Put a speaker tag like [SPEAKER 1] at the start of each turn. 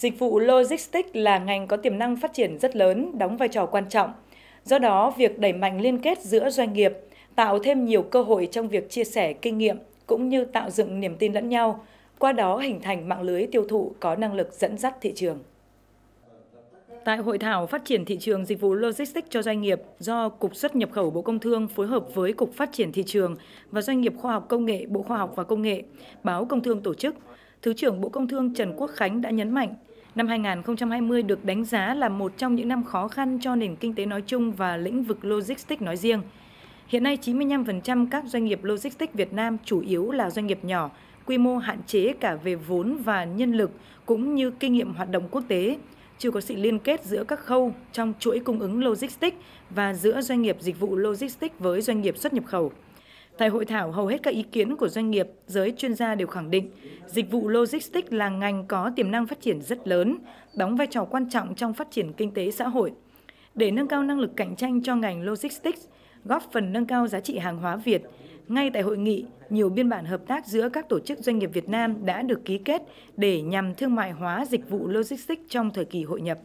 [SPEAKER 1] Dịch vụ logistics là ngành có tiềm năng phát triển rất lớn, đóng vai trò quan trọng. Do đó, việc đẩy mạnh liên kết giữa doanh nghiệp, tạo thêm nhiều cơ hội trong việc chia sẻ kinh nghiệm cũng như tạo dựng niềm tin lẫn nhau, qua đó hình thành mạng lưới tiêu thụ có năng lực dẫn dắt thị trường. Tại hội thảo phát triển thị trường dịch vụ logistics cho doanh nghiệp do Cục xuất nhập khẩu Bộ Công Thương phối hợp với Cục Phát triển thị trường và Doanh nghiệp Khoa học Công nghệ Bộ Khoa học và Công nghệ, báo Công Thương tổ chức, Thứ trưởng Bộ Công Thương Trần Quốc Khánh đã nhấn mạnh Năm 2020 được đánh giá là một trong những năm khó khăn cho nền kinh tế nói chung và lĩnh vực logistics nói riêng. Hiện nay, 95% các doanh nghiệp logistics Việt Nam chủ yếu là doanh nghiệp nhỏ, quy mô hạn chế cả về vốn và nhân lực cũng như kinh nghiệm hoạt động quốc tế, chưa có sự liên kết giữa các khâu trong chuỗi cung ứng logistics và giữa doanh nghiệp dịch vụ logistics với doanh nghiệp xuất nhập khẩu. Tại hội thảo, hầu hết các ý kiến của doanh nghiệp, giới chuyên gia đều khẳng định dịch vụ logistics là ngành có tiềm năng phát triển rất lớn, đóng vai trò quan trọng trong phát triển kinh tế xã hội. Để nâng cao năng lực cạnh tranh cho ngành logistics, góp phần nâng cao giá trị hàng hóa Việt, ngay tại hội nghị, nhiều biên bản hợp tác giữa các tổ chức doanh nghiệp Việt Nam đã được ký kết để nhằm thương mại hóa dịch vụ logistics trong thời kỳ hội nhập.